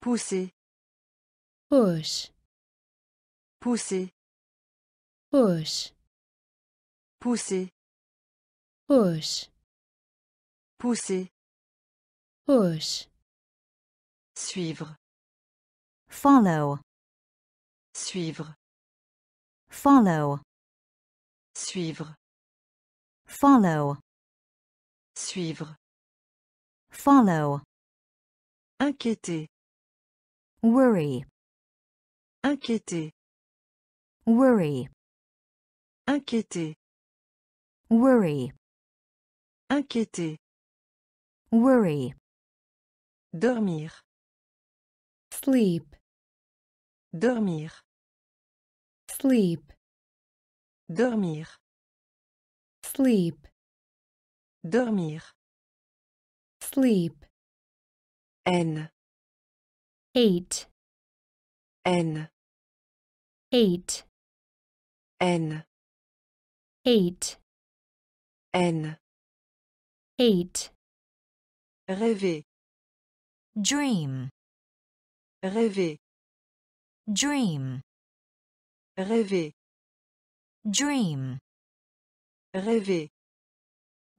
Pousser. Push. Pousser. Push. Pousser. Push. Pousser. Push. Suivre. Follow. Suivre. Follow. Suivre. Follow. Suivre. Follow. Inquiéter. Worry. Inquiéter. Worry. Inquiéter. Worry. Inquiéter. Worry. Dormir. Sleep. Dormir. Sleep. Dormir. Sleep. Dormir. Sleep. N. eight n eight n eight n eight rêver dream rêver dream rêver dream rêver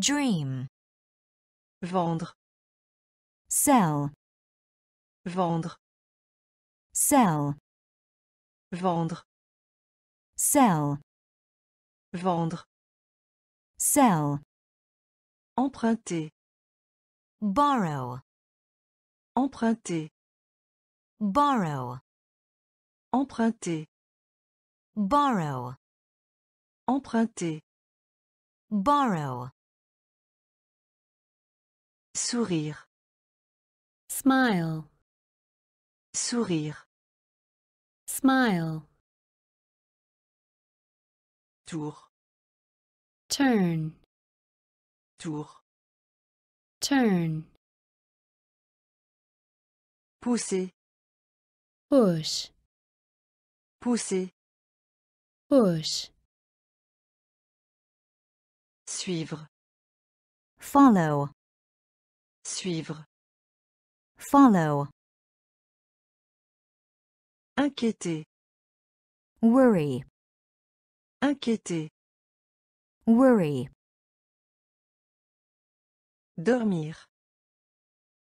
dream vendre sell Vendre. Sell. Vendre. Sell. Vendre. Sell. Emprunter. Borrow. Emprunter. Borrow. Emprunter. Borrow. Emprunter. Borrow. Sourire. Smile. Sourire. Smile. Tour. Turn. Tour. Turn. Pousser. Push. Pousser. Push. Suivre. Follow. Suivre. Follow. Inquiéter. Worry. Inquiéter. Worry. Dormir.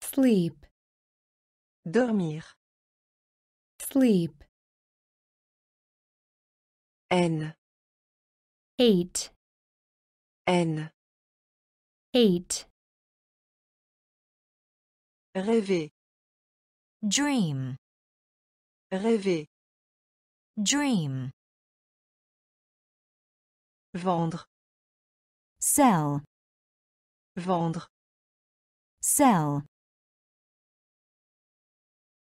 Sleep. Dormir. Sleep. N. Eight. N. Eight. Rêver. Dream. Rêver. Dream. Vendre. Sell. Vendre. Sell.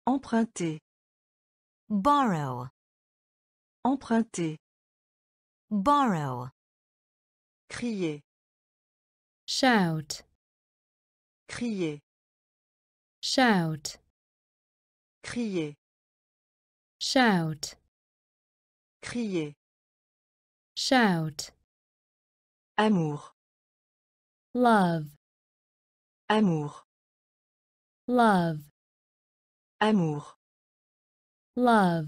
Emprunter. Borrow. Emprunter. Borrow. Crier. Shout. Crier. Shout. Crier. Shout. Crier. Shout. Amour. Love. Amour. Love. Amour. Love.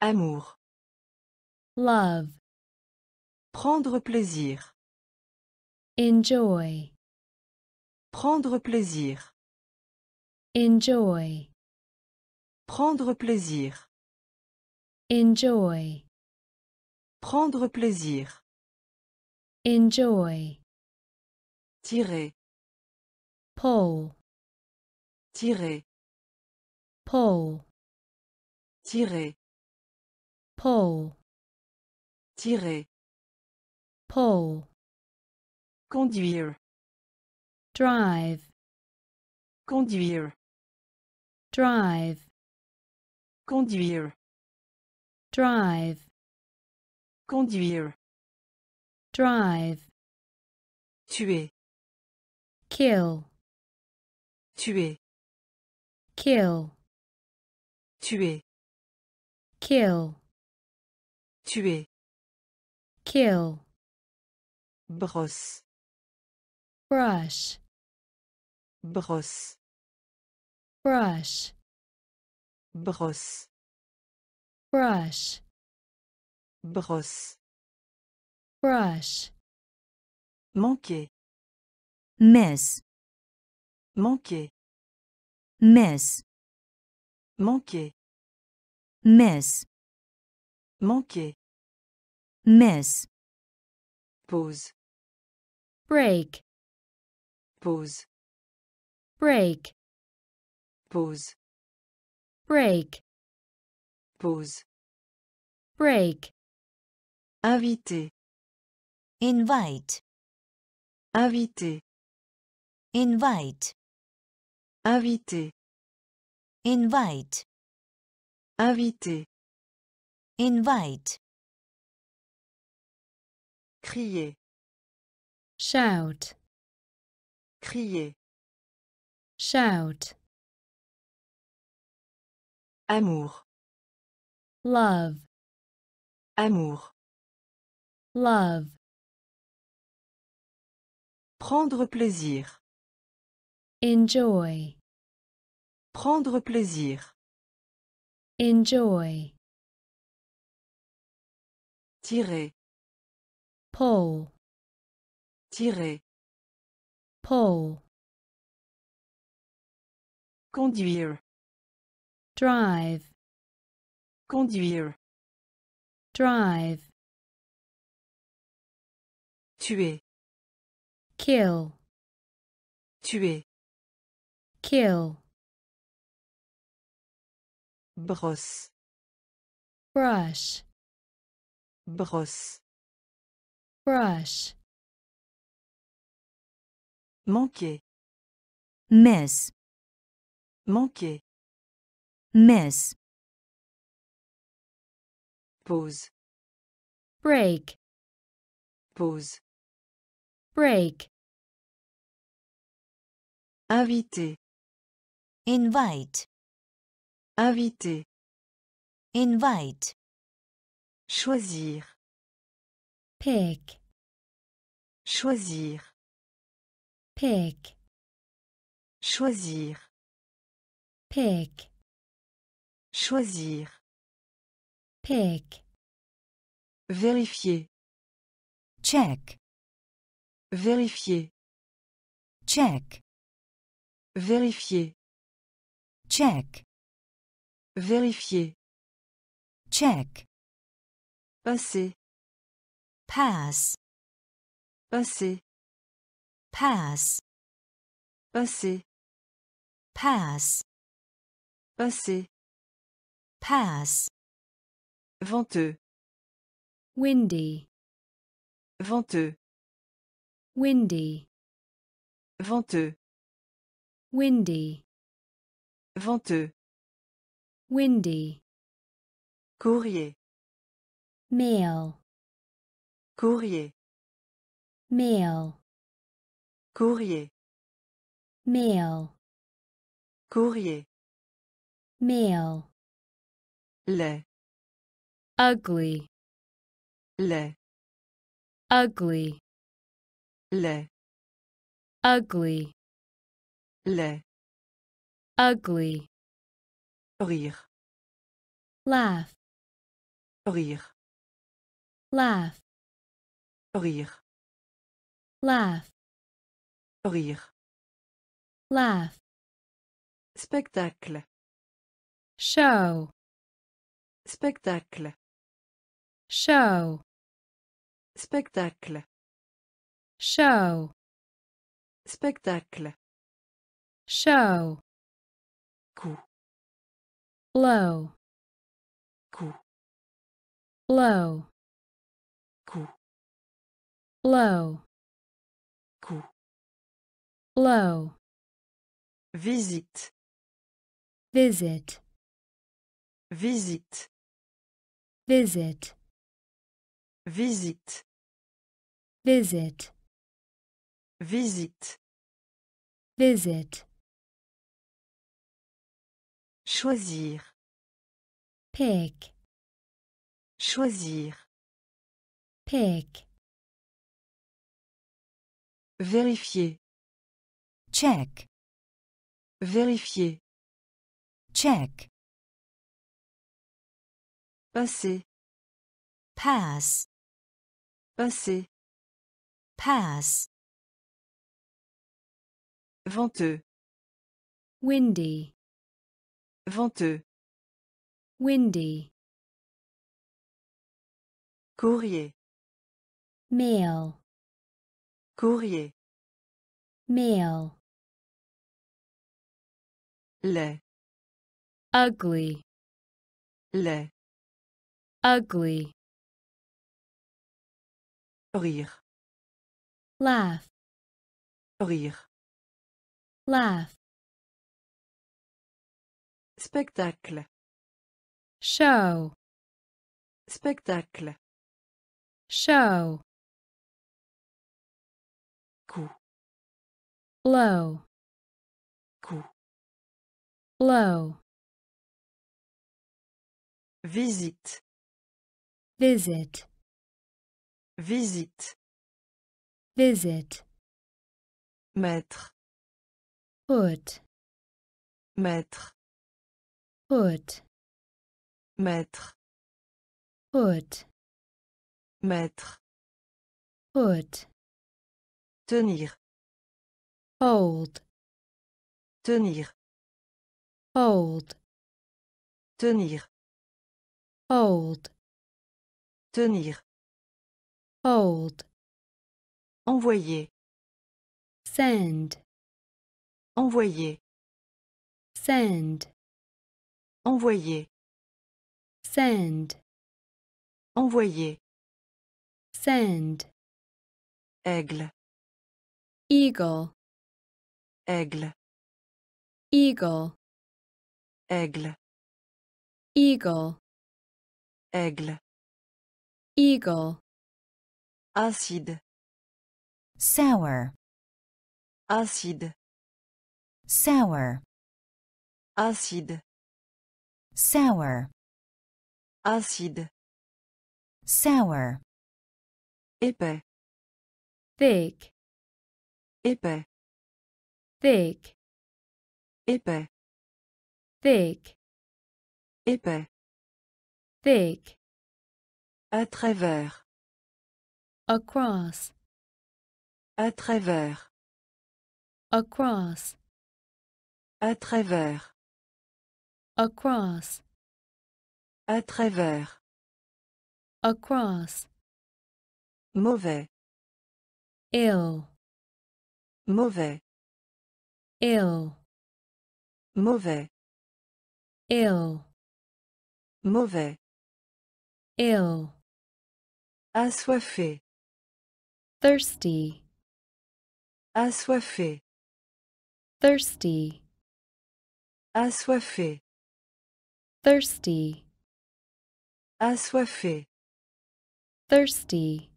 Amour. Love. Prendre plaisir. Enjoy. Prendre plaisir. Enjoy. Prendre plaisir. Enjoy. Prendre plaisir. Enjoy. Tirer. Pull. Tirer. Pull. Tirer. Pull. Tirer. Pull. Conduire. Drive. Conduire. Drive. Conduire. Drive. Conduire. Drive. Tuer. Kill. Tuer. Kill. Tuer. Kill. Tuer. Kill. Brosse. Brush. Brosse. Brush brosse brush brosse brush manquer miss manquer miss manquer miss manquer miss pause break pause break pause break pause break inviter invite inviter invite inviter invite invite crier shout crier shout Amour. Love. Amour. Love. Prendre plaisir. Enjoy. Prendre plaisir. Enjoy. Tirer. Pull. Tirer. Pull. Conduire drive conduire drive tuer kill tuer kill brosse brush brosse brush manquer miss manquer Miss. Pause. Break. Pause. Break. Invité. Invite. Inviter. Invite. Choisir. Pick. Choisir. Pick. Choisir. Pick. Choisir. Pick. Vérifier. Check. Vérifier. Check. Vérifier. Check. Vérifier. Check. Passer. Pass. Passer. Pass. Passer. passe Passer. Pass. Venteux. Windy. Venteux. Windy. Venteux. Windy. Venteux. Windy. Courrier. Mail. Courrier. Mail. Courrier. Mail. Courrier. Mail. Le. Ugly. Le. Ugly. Le. Ugly. Le. Ugly. Rire. Laugh. Rire. Laugh. Rire. Laugh. Rire. Laugh. Spectacle. Show. Spectacle. Show. Spectacle. Show. Spectacle. Show. Coup. Low. Coup. Low. Coup. Low. Coup. Low. Visite. Visit. Visite. Visit. Visite. Visit. Visite. Visit. Choisir. Pick. Choisir. Pick. Vérifier. Check. Vérifier. Check. Passer. Pass. Passer. Pass. Venteux. Windy. Venteux. Windy. Courrier. Mail. Courrier. Mail. Lait. Ugly. Lait ugly rire laugh rire laugh spectacle show spectacle show coup Low. coup Low. visite Visit. Visite. Visit. Mettre. Put. Mettre. Put. Mettre. Put. Mettre. Put. Tenir. Hold. Tenir. Hold. Tenir. Hold. Tenir. Hold. Envoyer. Send. Envoyer. Send. Envoyer. Send. Envoyer. Send. Aigle. Eagle. Aigle. Eagle. Aigle. Eagle. Aigle. Eagle. Acide. Sour. Acide. Sour. Acide. Sour. Acide. Sour. Épais. Thick. Épais. Thick. Épais. Thick. Épais. Thick. À travers. Across. À travers. Across. À travers. Across. À travers. Across. Mauvais. Ill. Mauvais. Ill. Mauvais. Ill. Mauvais. Ill. Assoiffé. Thirsty. Assoiffé. Thirsty. Assoiffé. Thirsty. Assoiffé. Thirsty.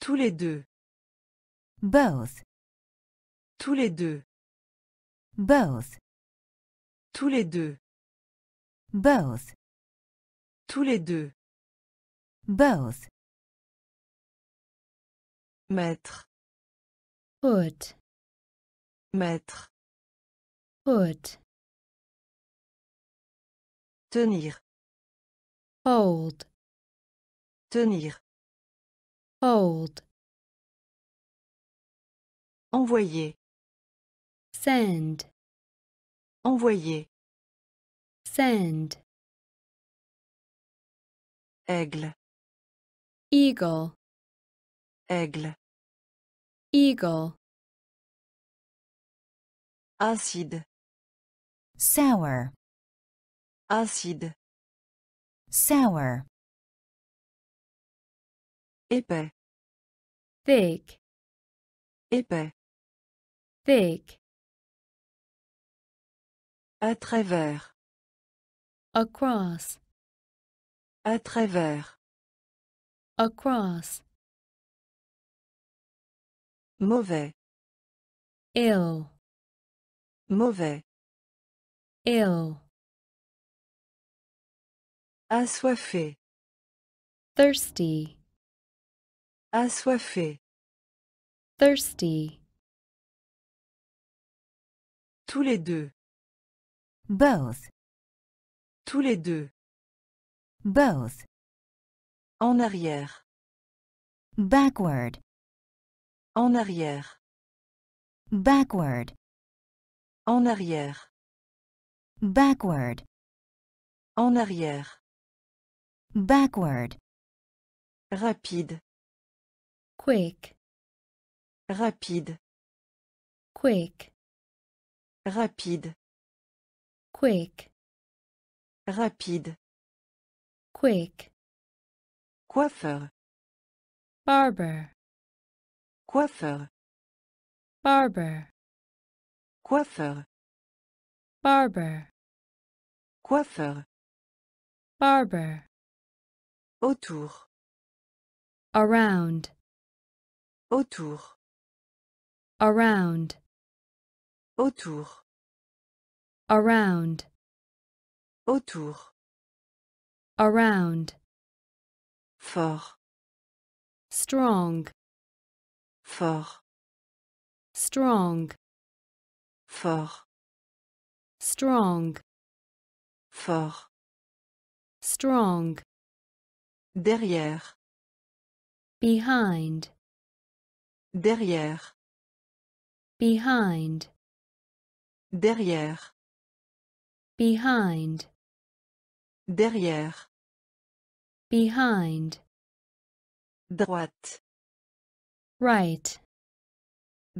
Tous les deux. Both. Tous les deux. Both. Tous les deux. Both. Tous les deux. Both. Maître. put Maître. haute Tenir. Hold. Tenir. Hold. Envoyer. Send. Envoyer. Send. Aigle. Eagle. Aigle. Eagle. Acide. Sour. Acide. Sour. Épais. Thick. Épais. Thick. À travers. Across. À travers. across mauvais ill mauvais ill assoiffé thirsty assoiffé thirsty tous les deux both tous les deux both En arrière. Backward. En arrière. Backward. En arrière. Backward. En arrière. Backward. Rapide. Quick. Rapide. Quick. Rapide. Quick. Rapide. Quick. Coiffeur. Barber. Coiffeur. Barber. Coiffeur. Barber. Coiffeur. Barber. Autour. Around. Autour. Around. Autour. Around. Autour. Around fort strong fort strong fort strong fort strong derrière behind derrière behind derrière behind derrière behind droite right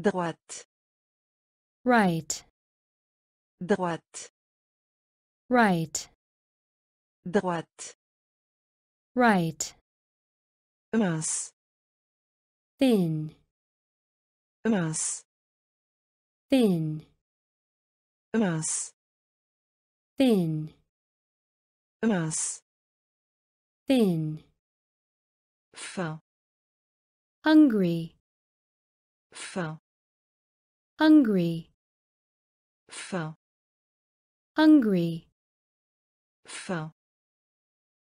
droite right droite right droite right mince thin mince thin mince thin mince thin faim hungry faim hungry faim hungry faim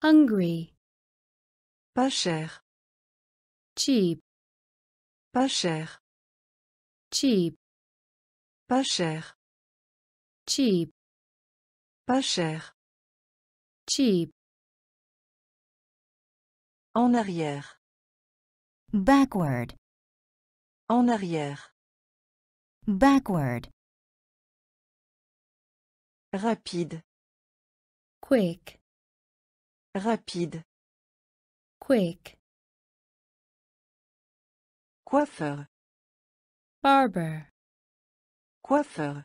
hungry pas cher cheap pas cher cheap pas cher cheap pas cher cheap En arrière. Backward. En arrière. Backward. Rapide. Quick. Rapide. Quick. Coiffeur. Barber. Coiffeur.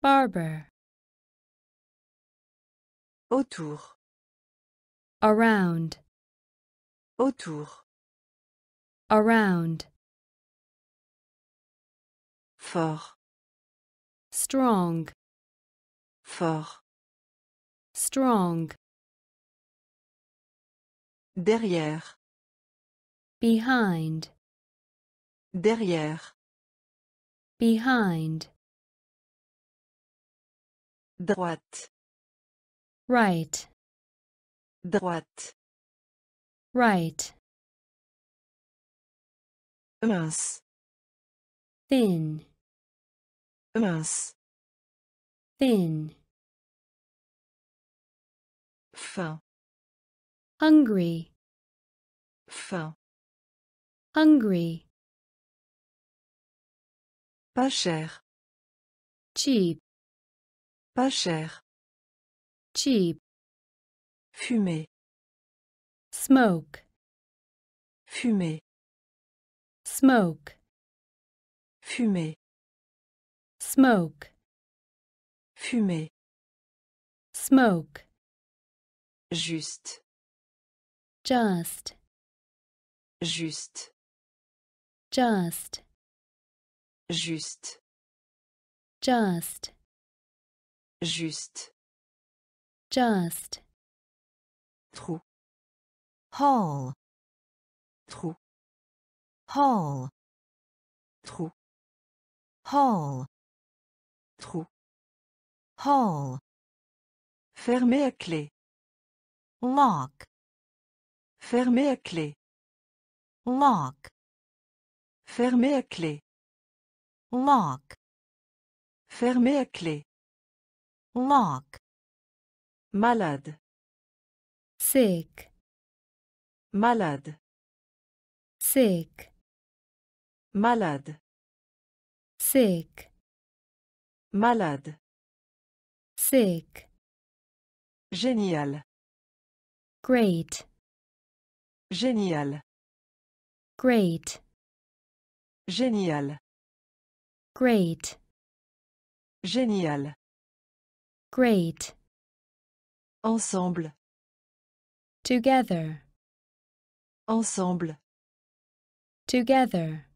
Barber. Autour. Around. Autour. Around. Fort. Strong. Fort. Strong. Derrière. Behind. Derrière. Behind. Droite. Right. Droite. Right. Mass. Thin. Mass. Thin. Faim. Hungry. Faim. Hungry. Pas cher. Cheap. Pas cher. Cheap. Fumer. Smoke. Fumer. Smoke. Fumer. Smoke. Fumer. Smoke. Juste. Just. Juste. Just. Juste. Just. Juste. Just. Hall. Trou. Hall. Trou. Hall. Trou. Hall. Fermé à clé. Lock. Fermé à clé. Lock. Fermé à clé. Lock. Fermé à clé. Lock. Malade. Sick. Malade. Sick. Malade. Sick. Malade. Sick. Génial. Great. Génial. Great. Génial. Great. Génial. Great. Ensemble. Together. Ensemble. Together.